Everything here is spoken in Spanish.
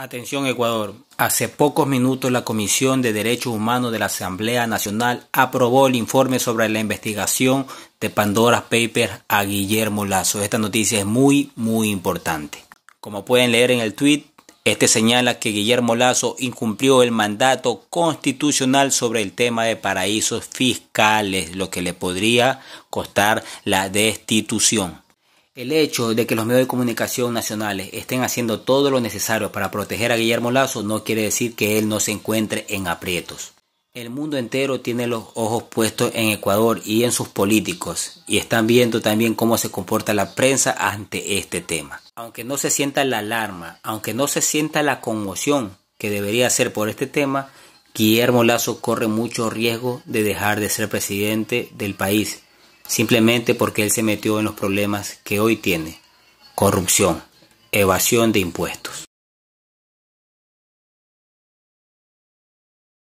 Atención Ecuador. Hace pocos minutos la Comisión de Derechos Humanos de la Asamblea Nacional aprobó el informe sobre la investigación de Pandora Papers a Guillermo Lazo. Esta noticia es muy, muy importante. Como pueden leer en el tweet, este señala que Guillermo Lazo incumplió el mandato constitucional sobre el tema de paraísos fiscales, lo que le podría costar la destitución. El hecho de que los medios de comunicación nacionales estén haciendo todo lo necesario para proteger a Guillermo Lazo no quiere decir que él no se encuentre en aprietos. El mundo entero tiene los ojos puestos en Ecuador y en sus políticos y están viendo también cómo se comporta la prensa ante este tema. Aunque no se sienta la alarma, aunque no se sienta la conmoción que debería ser por este tema, Guillermo Lazo corre mucho riesgo de dejar de ser presidente del país simplemente porque él se metió en los problemas que hoy tiene, corrupción, evasión de impuestos.